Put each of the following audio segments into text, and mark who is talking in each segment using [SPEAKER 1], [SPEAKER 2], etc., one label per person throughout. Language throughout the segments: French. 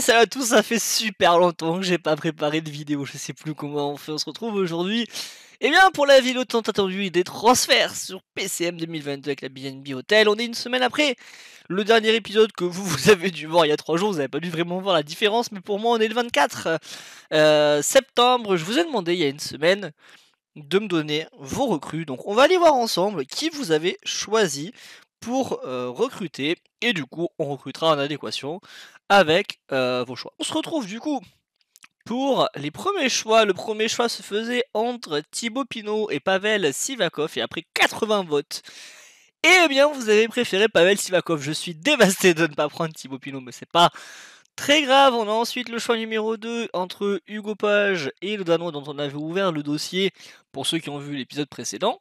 [SPEAKER 1] salut à tous, ça fait super longtemps que j'ai pas préparé de vidéo, je sais plus comment on fait, on se retrouve aujourd'hui. Et eh bien pour la vidéo tant attendue des transferts sur PCM 2022 avec la BNB Hotel, on est une semaine après le dernier épisode que vous, vous avez dû voir il y a trois jours, vous avez pas dû vraiment voir la différence, mais pour moi on est le 24 euh, septembre, je vous ai demandé il y a une semaine de me donner vos recrues. Donc on va aller voir ensemble qui vous avez choisi pour recruter et du coup on recrutera en adéquation avec vos choix. On se retrouve du coup pour les premiers choix. Le premier choix se faisait entre Thibaut Pinot et Pavel Sivakov et après 80 votes. Eh bien vous avez préféré Pavel Sivakov. Je suis dévasté de ne pas prendre Thibaut Pinot mais c'est pas Très grave, on a ensuite le choix numéro 2 entre Hugo Page et le Danois dont on avait ouvert le dossier pour ceux qui ont vu l'épisode précédent.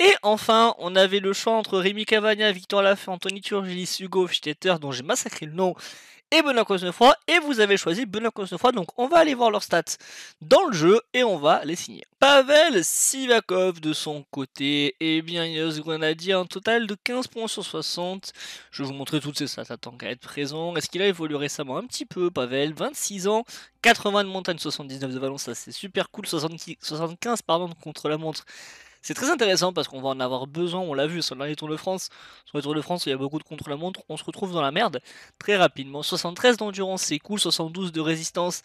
[SPEAKER 1] Et enfin, on avait le choix entre Rémi Cavagna, Victor Lafay, Anthony Turgis, Hugo Stetter, dont j'ai massacré le nom, et Benoît Cosnefroy, et vous avez choisi Benoît Cosnefroy, donc on va aller voir leurs stats dans le jeu et on va les signer. Pavel Sivakov, de son côté, eh bien, Yos a dit un total de 15 points sur 60. Je vais vous montrer toutes ces stats, Attends qu'à être présent. Est-ce qu'il a évolué récemment un petit peu, Pavel 26 ans, 80 de montagne, 79 de Valence, ça c'est super cool, 75 pardon, contre la montre. C'est très intéressant parce qu'on va en avoir besoin, on l'a vu sur le dernier Tour de France. Sur le Tour de France, il y a beaucoup de contre-la-montre, on se retrouve dans la merde très rapidement. 73 d'endurance, c'est cool, 72 de résistance,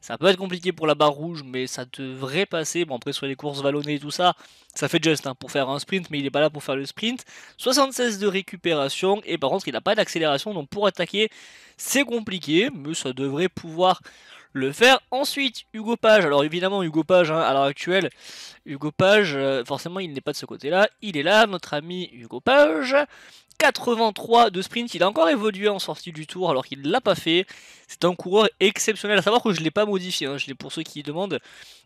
[SPEAKER 1] ça peut être compliqué pour la barre rouge, mais ça devrait passer. Bon, après, sur les courses vallonnées et tout ça, ça fait juste hein, pour faire un sprint, mais il n'est pas là pour faire le sprint. 76 de récupération, et par contre, il n'a pas d'accélération, donc pour attaquer, c'est compliqué, mais ça devrait pouvoir le faire. Ensuite, Hugo Page. Alors évidemment, Hugo Page, hein, à l'heure actuelle, Hugo Page, euh, forcément, il n'est pas de ce côté-là. Il est là, notre ami Hugo Page, 83 de sprint. Il a encore évolué en sortie du tour alors qu'il ne l'a pas fait. C'est un coureur exceptionnel. À savoir que je ne l'ai pas modifié. Hein. Je l'ai pour ceux qui demandent.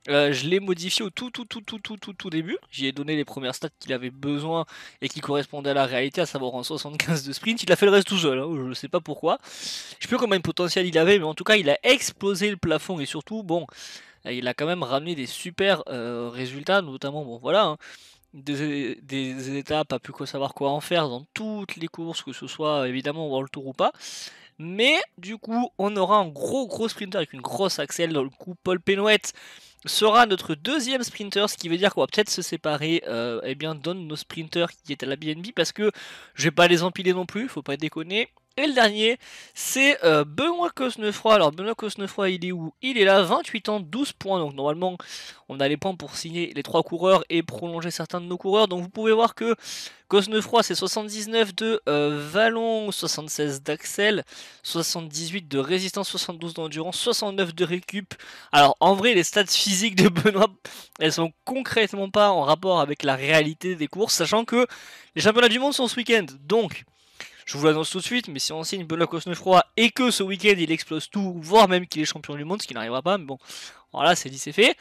[SPEAKER 1] Euh, je l'ai modifié au tout tout tout tout tout tout, tout début. J'y ai donné les premières stats qu'il avait besoin et qui correspondaient à la réalité, à savoir en 75 de sprint. Il a fait le reste tout seul. Hein. Je ne sais pas pourquoi. Je sais plus combien de potentiel il avait, mais en tout cas, il a explosé le plafond et surtout, bon, il a quand même ramené des super euh, résultats, notamment, bon, voilà. Hein des, étapes à plus quoi savoir quoi en faire dans toutes les courses, que ce soit évidemment World Tour ou pas. Mais du coup, on aura un gros gros sprinter avec une grosse axelle dans le coup. Paul Penouette sera notre deuxième sprinter, ce qui veut dire qu'on va peut-être se séparer Et euh, eh bien, donne nos sprinters qui est à la BNB parce que je vais pas les empiler non plus, faut pas déconner. Et le dernier, c'est euh, Benoît Cosnefroy. Alors Benoît Cosnefroy, il est où Il est là, 28 ans, 12 points. Donc normalement, on a les points pour signer les trois coureurs et prolonger certains de nos coureurs. Donc vous pouvez voir que Cosnefroy, c'est 79 de euh, Vallon, 76 d'Axel, 78 de Résistance, 72 d'Endurance, 69 de Récup. Alors en vrai, les stats physiques de Benoît, elles sont concrètement pas en rapport avec la réalité des courses, sachant que les championnats du monde sont ce week-end. Donc... Je vous l'annonce tout de suite, mais si on signe Benoît froid et que ce week-end il explose tout, voire même qu'il est champion du monde, ce qui n'arrivera pas, mais bon, voilà, c'est dit, c'est fait.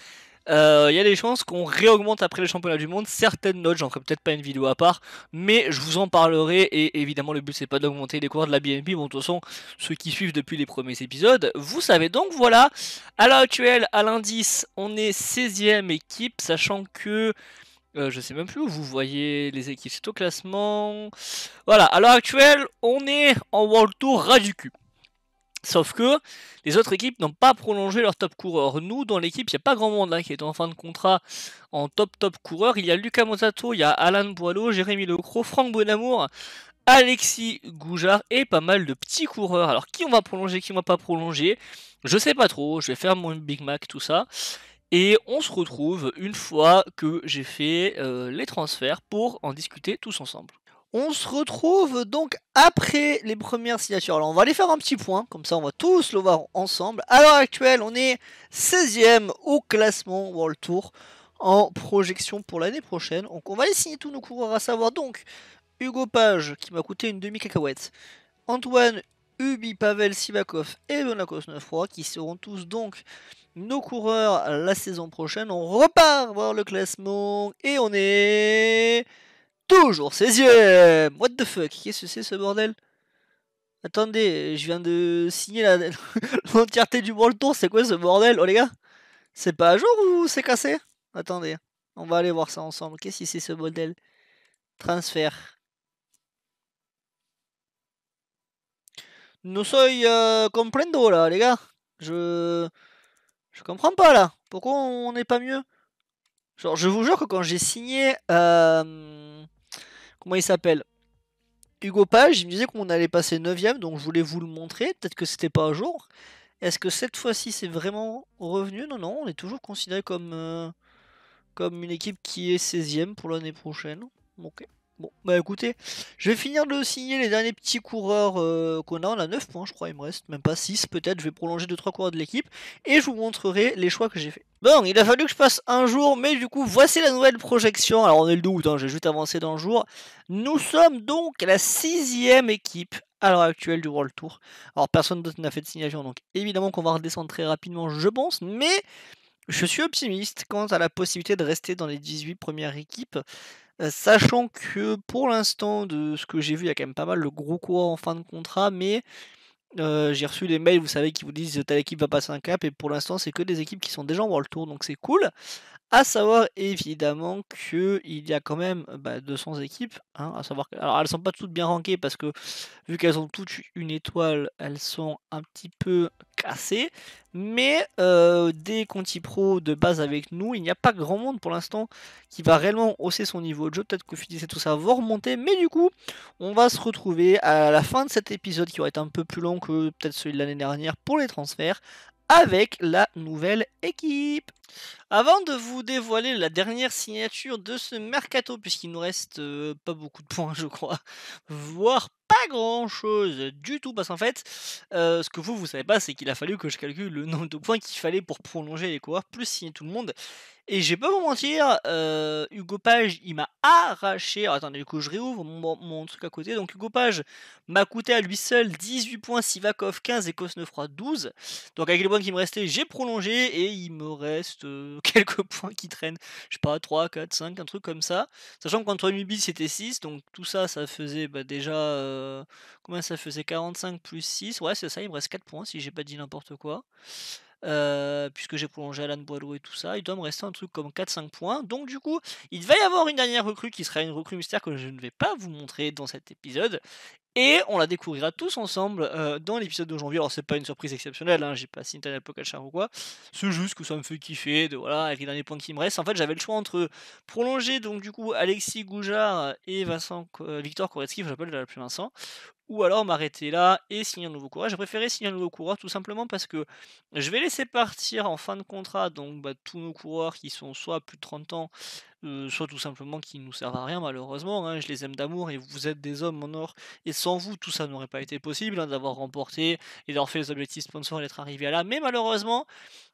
[SPEAKER 1] Euh, il y a des chances qu'on réaugmente après le championnats du monde certaines notes, j'en ferai peut-être pas une vidéo à part, mais je vous en parlerai et évidemment le but c'est pas d'augmenter les cours de la BNP, bon de toute façon ceux qui suivent depuis les premiers épisodes, vous savez donc voilà, à l'heure actuelle à l'indice on est 16ème équipe, sachant que euh, je sais même plus où vous voyez les équipes. C'est au classement. Voilà, à l'heure actuelle, on est en World Tour ras Sauf que les autres équipes n'ont pas prolongé leur top coureur. Nous, dans l'équipe, il n'y a pas grand monde hein, qui est en fin de contrat en top top coureur. Il y a Lucas Mosato, il y a Alain Boileau, Jérémy Lecro, Franck Bonamour, Alexis Goujard et pas mal de petits coureurs. Alors qui on va prolonger, qui on va pas prolonger, je sais pas trop, je vais faire mon Big Mac, tout ça. Et on se retrouve une fois que j'ai fait euh, les transferts pour en discuter tous ensemble. On se retrouve donc après les premières signatures. Alors on va aller faire un petit point, comme ça on va tous le voir ensemble. À l'heure actuelle, on est 16ème au classement World Tour en projection pour l'année prochaine. Donc on va aller signer tous nos coureurs, à savoir donc Hugo Page qui m'a coûté une demi-cacahuète. Antoine Ubi Pavel Sivakov et Bonakos 9 qui seront tous donc nos coureurs la saison prochaine. On repart voir le classement et on est toujours 16ème. What the fuck Qu'est-ce que c'est ce bordel Attendez, je viens de signer l'entièreté du World Tour. C'est quoi ce bordel Oh les gars, c'est pas à jour ou c'est cassé Attendez, on va aller voir ça ensemble. Qu'est-ce que c'est ce bordel Transfert. Nous soyons comprends euh, comprendo là, les gars. Je. Je comprends pas là. Pourquoi on n'est pas mieux Genre, je vous jure que quand j'ai signé. Euh, comment il s'appelle Hugo Page, il me disait qu'on allait passer 9ème, donc je voulais vous le montrer. Peut-être que c'était pas un jour. Est-ce que cette fois-ci c'est vraiment revenu Non, non, on est toujours considéré comme, euh, comme une équipe qui est 16ème pour l'année prochaine. Ok. Bon, bah écoutez, je vais finir de signer les derniers petits coureurs euh, qu'on a. On a 9 points, je crois, il me reste même pas 6 peut-être. Je vais prolonger 2-3 coureurs de l'équipe et je vous montrerai les choix que j'ai fait. Bon, il a fallu que je passe un jour, mais du coup, voici la nouvelle projection. Alors, on est le 2 hein, j'ai juste avancé d'un jour. Nous sommes donc à la sixième équipe à l'heure actuelle du World Tour. Alors, personne d'autre n'a fait de signature donc évidemment qu'on va redescendre très rapidement, je pense, mais je suis optimiste quant à la possibilité de rester dans les 18 premières équipes, sachant que pour l'instant, de ce que j'ai vu, il y a quand même pas mal de gros quoi en fin de contrat, mais j'ai reçu des mails, vous savez, qui vous disent telle équipe va passer un cap, et pour l'instant, c'est que des équipes qui sont déjà en World tour, donc c'est cool. À savoir évidemment qu'il y a quand même 200 bah, équipes. Hein, à savoir, alors elles sont pas toutes bien rankées parce que vu qu'elles ont toutes une étoile, elles sont un petit peu assez, Mais euh, des Conti Pro de base avec nous, il n'y a pas grand monde pour l'instant qui va réellement hausser son niveau de jeu. Peut-être Fidis et tout ça va remonter. Mais du coup, on va se retrouver à la fin de cet épisode qui aurait été un peu plus long que peut-être celui de l'année dernière pour les transferts avec la nouvelle équipe. Avant de vous dévoiler la dernière signature de ce mercato, puisqu'il nous reste euh, pas beaucoup de points, je crois, voire grand chose du tout parce qu'en fait, euh, ce que vous, vous savez pas, c'est qu'il a fallu que je calcule le nombre de points qu'il fallait pour prolonger les coureurs plus signer tout le monde. Et je vais pas vous mentir, euh, Hugo Page, il m'a arraché. attendez, du coup, je réouvre mon, truc à côté. Donc, Hugo Page m'a coûté à lui seul 18 points, Sivakov 15 et Kosnefroid 12. Donc, avec les points qui me restaient, j'ai prolongé et il me reste euh, quelques points qui traînent. Je sais pas, 3, 4, 5, un truc comme ça. Sachant qu'entre Nubis, c'était 6. Donc, tout ça, ça faisait bah, déjà. Euh, Comment ça faisait 45 plus 6. Ouais, c'est ça, il me reste 4 points si j'ai pas dit n'importe quoi. Euh, puisque j'ai prolongé Alan Boileau et tout ça, il doit me rester un truc comme 4-5 points. Donc du coup, il va y avoir une dernière recrue qui sera une recrue mystère que je ne vais pas vous montrer dans cet épisode. Et on la découvrira tous ensemble euh, dans l'épisode de janvier. Alors c'est pas une surprise exceptionnelle, hein, j'ai pas signé un char ou quoi. C'est juste que ça me fait kiffer de voilà avec les derniers points qui me restent. En fait j'avais le choix entre prolonger donc du coup Alexis Goujard et Vincent euh, Victor Koretsky, je l'appelle plus Vincent, ou alors m'arrêter là et signer un nouveau coureur. J'ai préféré signer un nouveau coureur tout simplement parce que je vais laisser partir en fin de contrat donc bah, tous nos coureurs qui sont soit plus de 30 ans, euh, soit tout simplement qui ne nous servent à rien malheureusement. Hein. Je les aime d'amour et vous êtes des hommes en or. Et sans vous, tout ça n'aurait pas été possible hein, d'avoir remporté et d'avoir fait les objectifs sponsors et d'être arrivé à là. Mais malheureusement,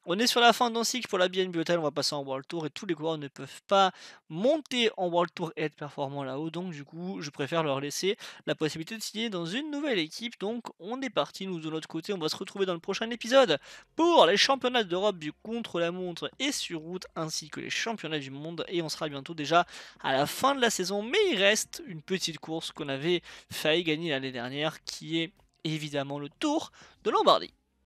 [SPEAKER 1] on est sur la fin d'un cycle pour la BNB Hotel, on va passer en World Tour et tous les coureurs ne peuvent pas monter en World Tour et être performants là-haut, donc du coup je préfère leur laisser la possibilité de signer dans une nouvelle équipe. Donc on est parti, nous de notre côté, on va se retrouver dans le prochain épisode pour les championnats d'Europe du contre-la-montre et sur route ainsi que les championnats du monde et on sera bientôt déjà à la fin de la saison, mais il reste une petite course qu'on avait failli gagner l'année dernière qui est évidemment le Tour de Lombardie.